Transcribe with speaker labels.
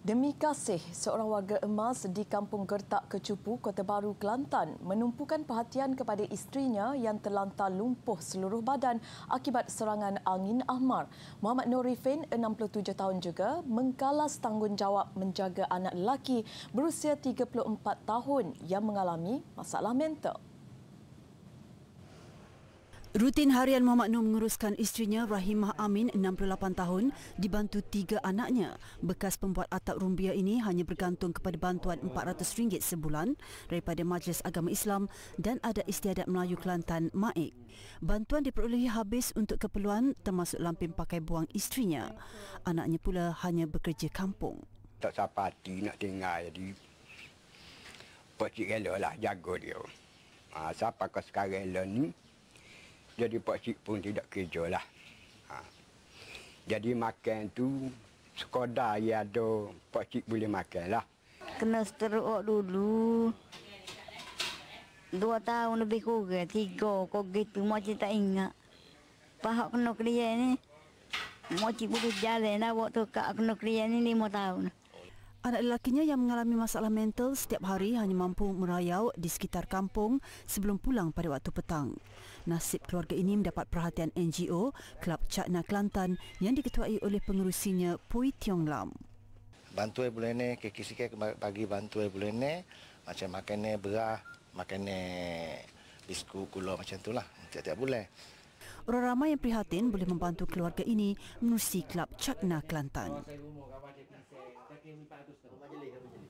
Speaker 1: Demi kasih, seorang warga emas di Kampung Gertak Kecupu, Kota Baru, Kelantan menumpukan perhatian kepada isterinya yang terlantar lumpuh seluruh badan akibat serangan angin ahmar. Muhammad Norifin, 67 tahun juga, mengkalas tanggungjawab menjaga anak lelaki berusia 34 tahun yang mengalami masalah mental.
Speaker 2: Rutin harian Muhammad Nur menguruskan isterinya Rahimah Amin, 68 tahun, dibantu tiga anaknya. Bekas pembuat atap rumbia ini hanya bergantung kepada bantuan RM400 sebulan daripada Majlis Agama Islam dan ada istiadat Melayu Kelantan, MAIK. E bantuan diperolehi habis untuk keperluan termasuk lampin pakai buang isterinya. Anaknya pula hanya bekerja kampung.
Speaker 3: Tak siapa hati nak tinggal jadi pasti rela lah jaga dia. Ha, siapa kau sekarang ni? jadi pakcik pun tidak kerja lah. Ha. Jadi makan tu sekadar ya ada pakcik boleh makan lah.
Speaker 2: Kena seteruk dulu. Dua tahun lebih kurang, tiga kok gitu macam tak ingat. Pahak kena kerja ni. Mochi boleh jalan nak lah waktu kak kena kerja ni lima tahun. Anak lelakinya yang mengalami masalah mental setiap hari hanya mampu merayau di sekitar kampung sebelum pulang pada waktu petang. Nasib keluarga ini mendapat perhatian NGO Kelab Cakna Kelantan yang diketuai oleh pengurusinya Pui Tiong Lam.
Speaker 4: Bantu ibu ini, kisik pagi bantu ibu ini, macam makan berah, makan biskut gula macam itulah, tiap-tiap boleh.
Speaker 2: Orang ramai yang prihatin boleh membantu keluarga ini menerusi Kelab Cakna Kelantan.
Speaker 4: Kawa jadi se, tapi yang patus na. Kawa jadi, kawa